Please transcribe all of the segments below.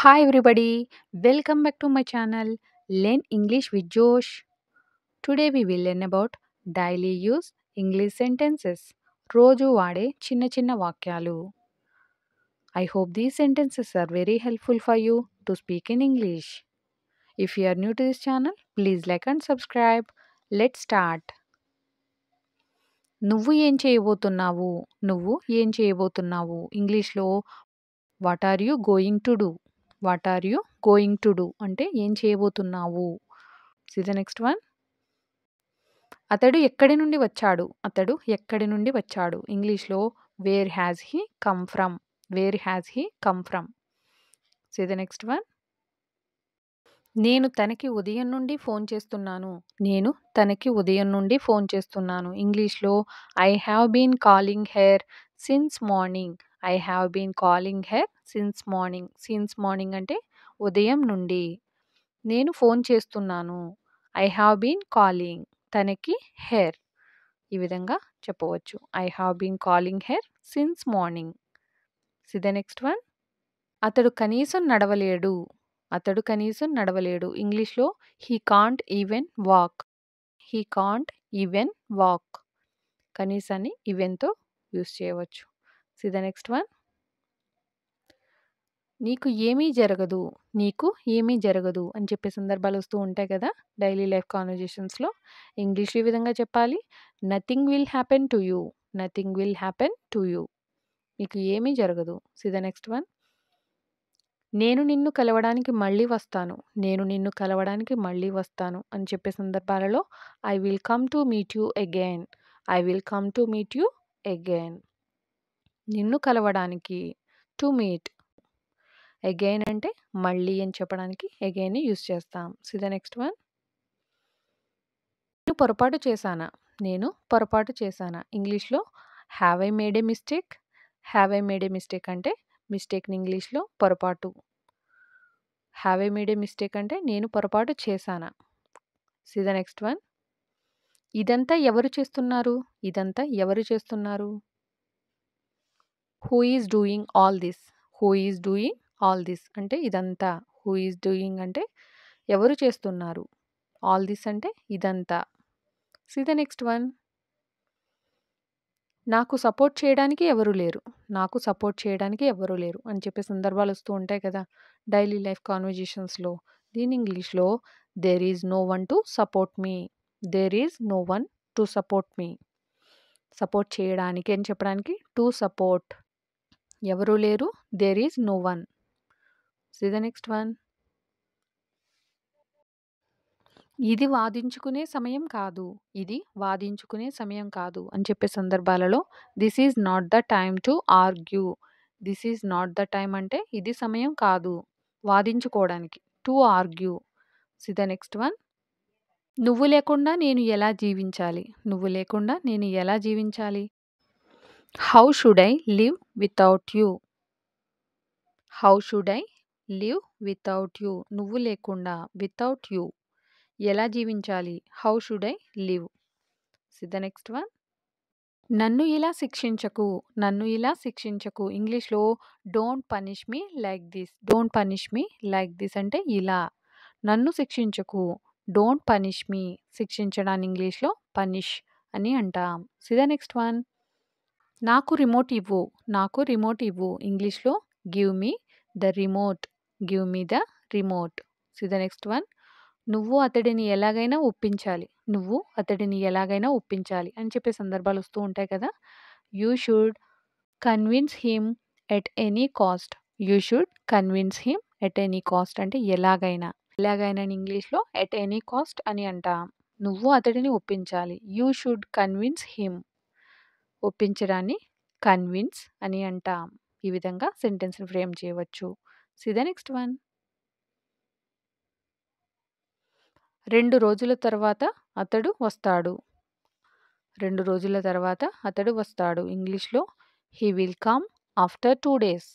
Hi everybody welcome back to my channel learn English with Josh today we will learn about daily use English sentences రోజు వాడే చిన్న చిన్న వాక్యాలు I hope these sentences are very helpful for you to speak in English if you are new to this channel please like and subscribe let start నువ్వు ఏం చేయబోతున్నావు నువ్వు ఏం చేయబోతున్నావు ఇంగ్లీష్లో what are you going to do what are you going to do అంటే ఏం చేయబోతున్నావు the next one అతడు ఎక్కడి నుండి వచ్చాడు అతడు ఎక్కడి నుండి వచ్చాడు ఇంగ్లీష్లో where has he come from where has he come from the next one నేను తనకి ఉదయం నుండి ఫోన్ చేస్తున్నాను నేను తనకి ఉదయం నుండి ఫోన్ చేస్తున్నాను ఇంగ్లీష్లో I have been calling her since morning I have been calling her since morning since morning అంటే ఉదయం నుండి నేను ఫోన్ చేస్తున్నాను ఐ హ్యావ్ బీన్ కాలింగ్ తనకి హెయిర్ ఈ విధంగా చెప్పవచ్చు I have been calling her since morning see the next one అతడు కనీసం నడవలేడు అతడు కనీసం నడవలేడు ఇంగ్లీష్లో he can't even walk he can't even walk కనీసాన్ని ఈవెన్తో యూస్ చేయవచ్చు సీ ద నెక్స్ట్ వన్ నీకు ఏమీ జరగదు నీకు ఏమీ జరగదు అని చెప్పే సందర్భాలు వస్తూ ఉంటాయి కదా డైలీ లైఫ్ కాన్వర్జేషన్స్లో ఇంగ్లీష్ ఈ విధంగా చెప్పాలి nothing will happen to you nothing will happen to you నీకు ఏమీ జరగదు సీ ద నెక్స్ట్ వన్ నేను నిన్ను కలవడానికి మళ్ళీ వస్తాను నేను నిన్ను కలవడానికి మళ్ళీ వస్తాను అని చెప్పే సందర్భాలలో I will come to meet you again I will come to meet you again నిన్ను కలవడానికి టు మీట్ అగైన్ అంటే మళ్ళీ అని చెప్పడానికి అగైన్ యూస్ చేస్తాం సి ద నెక్స్ట్ వన్ నేను పొరపాటు చేశానా నేను పొరపాటు చేశానా ఇంగ్లీష్లో have I made a mistake have I made a mistake అంటే మిస్టేక్ని ఇంగ్లీష్లో పొరపాటు have I made a mistake అంటే నేను పొరపాటు చేశానా సి ద నెక్స్ట్ వన్ ఇదంతా ఎవరు చేస్తున్నారు ఇదంతా ఎవరు చేస్తున్నారు who is doing all this who is doing all this అంటే ఇదంతా హూ ఈజ్ డూయింగ్ అంటే ఎవరు చేస్తున్నారు ఆల్ దిస్ అంటే ఇదంతా సి ద నెక్స్ట్ వన్ నాకు సపోర్ట్ చేయడానికి ఎవరు లేరు నాకు సపోర్ట్ చేయడానికి ఎవరు లేరు అని చెప్పే సందర్భాలు వస్తూ ఉంటాయి కదా డైలీ లైఫ్ కాన్వర్జేషన్స్లో దీని ఇంగ్లీష్లో there is no one to support me there is no one to support me support చేయడానికి అని చెప్పడానికి టు సపోర్ట్ ఎవరూ లేరు there is no one see the next one ఇది వాదించుకునే సమయం కాదు ఇది వాదించుకునే సమయం కాదు అని చెప్పే సందర్భాలలో this is not the time to argue this is not the time అంటే ఇది సమయం కాదు వాదించుకోవడానికి to argue see the next one నువ్వు లేకుండా నేను ఎలా జీవించాలి నువ్వు లేకుండా నేను ఎలా జీవించాలి how should I live without you how should I live without you నువ్వు లేకుండా వితౌట్ యూ ఎలా జీవించాలి how should I live the next one నన్ను ఇలా శిక్షించకు నన్ను ఇలా శిక్షించకు ఇంగ్లీష్లో don't punish me like this don't punish me like this అంటే ఇలా నన్ను శిక్షించకు డోంట్ పనిష్ మీ శిక్షించడాన్ని ఇంగ్లీష్లో పనిష్ అని అంటాం ద నెక్స్ట్ వన్ నాకు రిమోట్ ఇవ్వు నాకు రిమోట్ ఇవ్వు ఇంగ్లీష్లో give me the remote give me the remote see the next one నువ్వు అతడిని ఎలాగైనా ఒప్పించాలి నువ్వు అతడిని ఎలాగైనా ఒప్పించాలి అని చెప్పే సందర్భాలు వస్తూ ఉంటాయి కదా you should convince him at any cost you should convince him at any cost అంటే ఎలాగైనా ఎలాగైనా ఇంగ్లీష్లో ఎట్ ఎనీ కాస్ట్ అని అంటాం నువ్వు అతడిని ఒప్పించాలి యూ షుడ్ కన్విన్స్ హిమ్ ఒప్పించడాన్ని కన్విన్స్ అని అంటాం ఈ విధంగా సెంటెన్స్ని ఫ్రేమ్ చేయవచ్చు సి ద నెక్స్ట్ వన్ రెండు రోజుల తర్వాత అతడు వస్తాడు రెండు రోజుల తర్వాత అతడు వస్తాడు ఇంగ్లీష్లో he will come after two days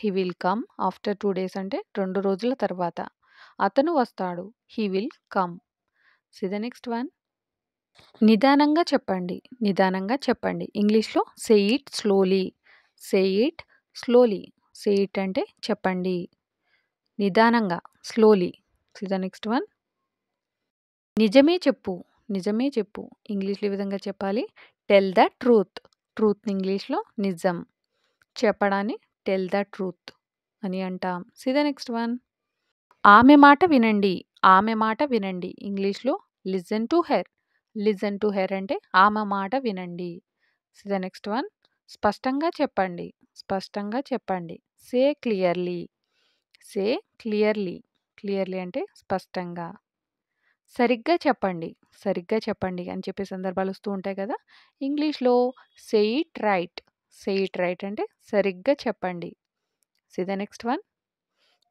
he will come after two days అంటే రెండు రోజుల తర్వాత అతను వస్తాడు he will come see the next one నిదానంగా చెప్పండి నిదానంగా చెప్పండి ఇంగ్లీష్లో say it slowly say it slowly say it అంటే చెప్పండి నిదానంగా slowly see the next one నిజమే చెప్పు నిజమే చెప్పు ఇంగ్లీష్లో ఈ విధంగా చెప్పాలి టెల్ ద ట్రూత్ ట్రూత్ ఇంగ్లీష్లో నిజం చెప్పడాన్ని టెల్ ద ట్రూత్ అని అంటాం సి ద నెక్స్ట్ వన్ ఆమె మాట వినండి ఆమె మాట వినండి ఇంగ్లీష్లో listen to her listen to her అంటే ఆమె మాట వినండి ద నెక్స్ట్ వన్ స్పష్టంగా చెప్పండి స్పష్టంగా చెప్పండి say clearly say clearly clearly అంటే స్పష్టంగా సరిగ్గా చెప్పండి సరిగ్గా చెప్పండి అని చెప్పే సందర్భాలు వస్తూ ఉంటాయి కదా ఇంగ్లీష్లో సెయిట్ రైట్ సెయిట్ రైట్ అంటే సరిగ్గా చెప్పండి సి ద నెక్స్ట్ వన్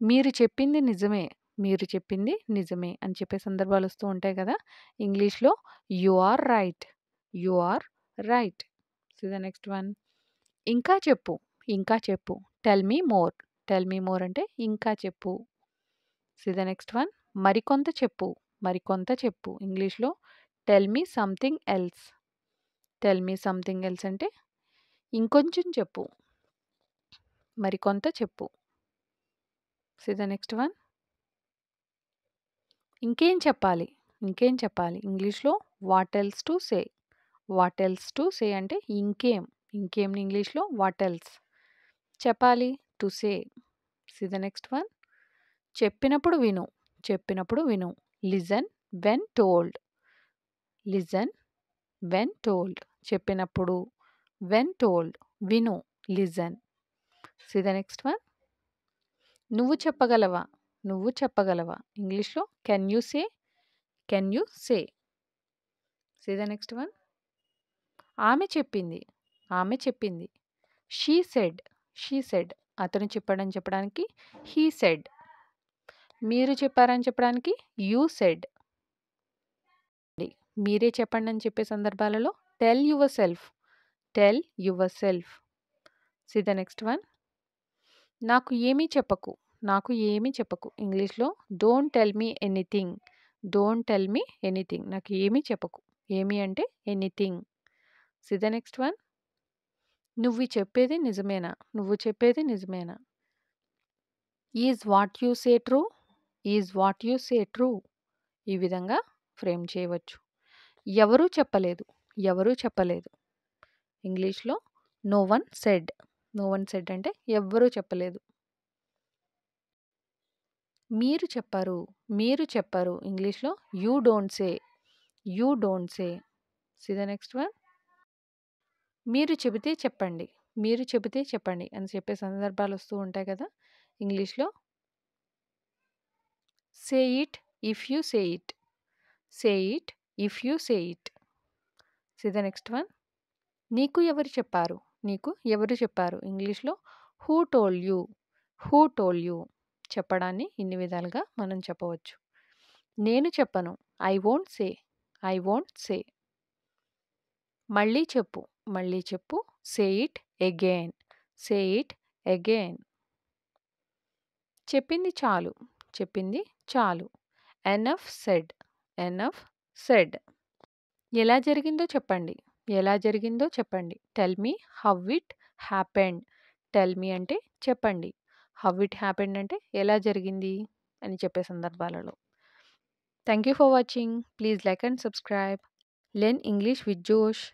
మీరు చెప్పింది నిజమే మీరు చెప్పింది నిజమే అని చెప్పే సందర్భాలు వస్తూ ఉంటాయి కదా ఇంగ్లీష్లో you are right you are right see the next one ఇంకా చెప్పు ఇంకా చెప్పు tell me more tell me more అంటే ఇంకా చెప్పు సి ద నెక్స్ట్ వన్ మరికొంత చెప్పు మరికొంత చెప్పు ఇంగ్లీష్లో tell me something else tell me something else అంటే ఇంకొంచెం చెప్పు మరికొంత చెప్పు సి ద నెక్స్ట్ వన్ ఇంకేం చెప్పాలి ఇంకేం చెప్పాలి ఇంగ్లీష్లో what else to say what else to say అంటే ఇంకేం ఇంకేం ఇంగ్లీష్లో వాట్ ఎల్స్ చెప్పాలి to say see the next one చెప్పినప్పుడు విను చెప్పినప్పుడు విను listen when told listen when told చెప్పినప్పుడు వెన్ టోల్డ్ విను listen see the next one నువ్వు చెప్పగలవా నువ్వు చెప్పగలవా ఇంగ్లీష్లో can you say can you say see the next one ఆమె చెప్పింది ఆమె చెప్పింది షీ సెడ్ షీ సెడ్ అతను చెప్పాడని చెప్పడానికి హీ సెడ్ మీరు చెప్పారని చెప్పడానికి యూ సెడ్ మీరే చెప్పండి అని చెప్పే సందర్భాలలో tell yourself tell yourself see the next one నాకు ఏమీ చెప్పకు నాకు ఏమీ చెప్పకు ఇంగ్లీష్లో don't tell me anything don't tell me anything నాకు ఏమీ చెప్పకు ఏమి అంటే anything see the next one నువ్వు చెప్పేది నిజమేనా నువ్వు చెప్పేది నిజమేనా is what you say true is what you say true ఈ విధంగా ఫ్రేమ్ చేయవచ్చు ఎవరూ చెప్పలేదు ఎవరూ చెప్పలేదు ఇంగ్లీష్లో no one said no one said అంటే ఎవ్వరూ చెప్పలేదు మీరు చెప్పారు మీరు చెప్పారు ఇంగ్లీష్లో you don't say you don't say see the next one మీరు చెబితే చెప్పండి మీరు చెబితే చెప్పండి అని చెప్పే సందర్భాలు వస్తూ ఉంటాయి కదా ఇంగ్లీష్లో say it if you say it say it if you say it see the next one నీకు ఎవరు చెప్పారు నీకు ఎవరు చెప్పారు ఇంగ్లీష్లో who told you who told you చెప్పడాన్ని ఇన్ని విధాలుగా మనం చెప్పవచ్చు నేను చెప్పను I won't say I won't say మళ్ళీ చెప్పు మళ్ళీ చెప్పు say it again say it again చెప్పింది చాలు చెప్పింది చాలు ఎన్ఎఫ్ సెడ్ ఎన్ఎఫ్ సెడ్ ఎలా జరిగిందో చెప్పండి ఎలా జరిగిందో చెప్పండి tell me how it happened tell me అంటే చెప్పండి హౌ ఇట్ హ్యాపెండ్ అంటే ఎలా జరిగింది అని చెప్పే సందర్భాలలో Thank you for watching. Please like and subscribe. Learn English with Josh.